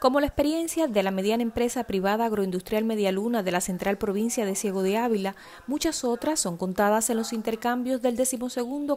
como la experiencia de la mediana empresa privada agroindustrial Medialuna de la central provincia de Ciego de Ávila, muchas otras son contadas en los intercambios del XII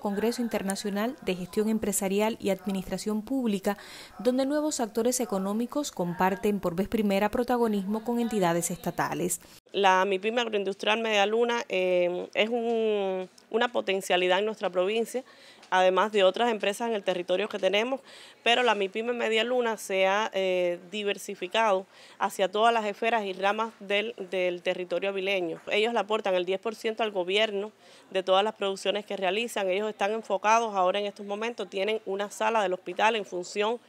Congreso Internacional de Gestión Empresarial y Administración Pública, donde nuevos actores económicos comparten por vez primera protagonismo con entidades estatales. La mipyme Agroindustrial Media Luna em, es una potencialidad en nuestra provincia, además de otras empresas en el territorio que tenemos, pero la mipyme Media Luna se ha eh, diversificado hacia todas las esferas y ramas del, del territorio avileño. Ellos le aportan el 10% al gobierno de todas las producciones que realizan, ellos están enfocados ahora en estos momentos, tienen una sala del hospital en función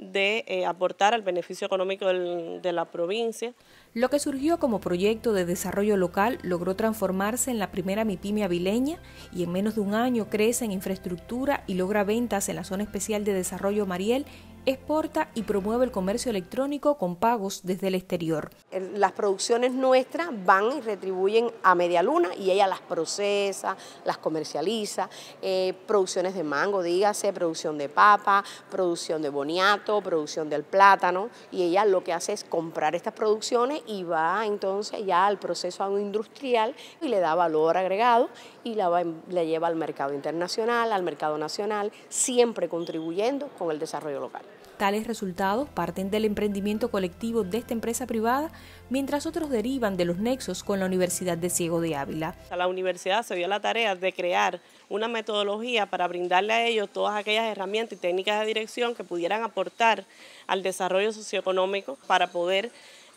de eh, aportar al beneficio económico de la provincia. Lo que surgió como proyecto de desarrollo local logró transformarse en la primera Mipimia avileña y en menos de un año crece en infraestructura y logra ventas en la Zona Especial de Desarrollo Mariel exporta y promueve el comercio electrónico con pagos desde el exterior. Las producciones nuestras van y retribuyen a Media Luna y ella las procesa, las comercializa. Eh, producciones de mango, dígase, producción de papa, producción de boniato, producción del plátano. Y ella lo que hace es comprar estas producciones y va entonces ya al proceso agroindustrial y le da valor agregado y la, la lleva al mercado internacional, al mercado nacional, siempre contribuyendo con el desarrollo local. Tales resultados parten del emprendimiento colectivo de esta empresa privada, mientras otros derivan de los nexos con la Universidad de Ciego de Ávila. La universidad se dio la tarea de crear una metodología para brindarle a ellos todas aquellas herramientas y técnicas de dirección que pudieran aportar al desarrollo socioeconómico para poder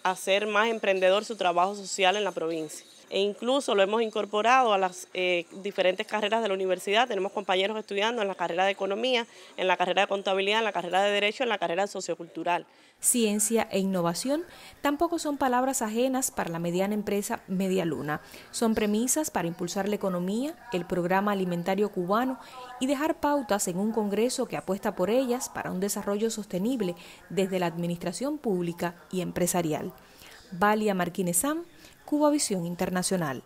hacer más emprendedor su trabajo social en la provincia e incluso lo hemos incorporado a las eh, diferentes carreras de la universidad. Tenemos compañeros estudiando en la carrera de Economía, en la carrera de Contabilidad, en la carrera de Derecho, en la carrera de Sociocultural. Ciencia e innovación tampoco son palabras ajenas para la mediana empresa Media Luna. Son premisas para impulsar la economía, el programa alimentario cubano y dejar pautas en un Congreso que apuesta por ellas para un desarrollo sostenible desde la administración pública y empresarial. Valia Sam. Visión Internacional.